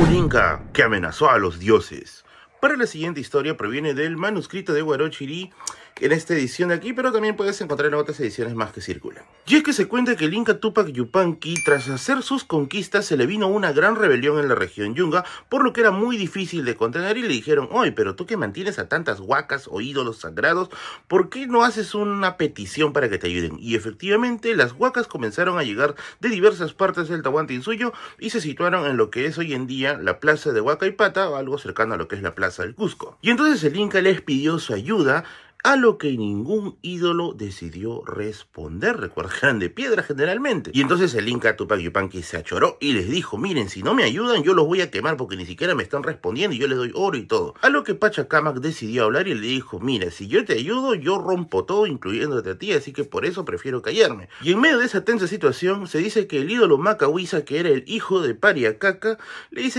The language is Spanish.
un inca que amenazó a los dioses. Para la siguiente historia proviene del manuscrito de Huarochiri en esta edición de aquí, pero también puedes encontrar en otras ediciones más que circulan. Y es que se cuenta que el Inca Tupac Yupanqui, tras hacer sus conquistas, se le vino una gran rebelión en la región Yunga, por lo que era muy difícil de contener y le dijeron, oye, pero tú que mantienes a tantas huacas o ídolos sagrados, ¿por qué no haces una petición para que te ayuden? Y efectivamente, las huacas comenzaron a llegar de diversas partes del Tahuantinsuyo y se situaron en lo que es hoy en día la plaza de Huacaipata, o algo cercano a lo que es la plaza del Cusco. Y entonces el Inca les pidió su ayuda a lo que ningún ídolo decidió responder. Recuerdan de piedra generalmente. Y entonces el Inca Tupac Yupanqui se achoró y les dijo, miren, si no me ayudan yo los voy a quemar porque ni siquiera me están respondiendo y yo les doy oro y todo. A lo que Pachacamac decidió hablar y le dijo, mira, si yo te ayudo yo rompo todo incluyéndote a ti, así que por eso prefiero callarme. Y en medio de esa tensa situación se dice que el ídolo Macahuiza, que era el hijo de Pariacaca, le dice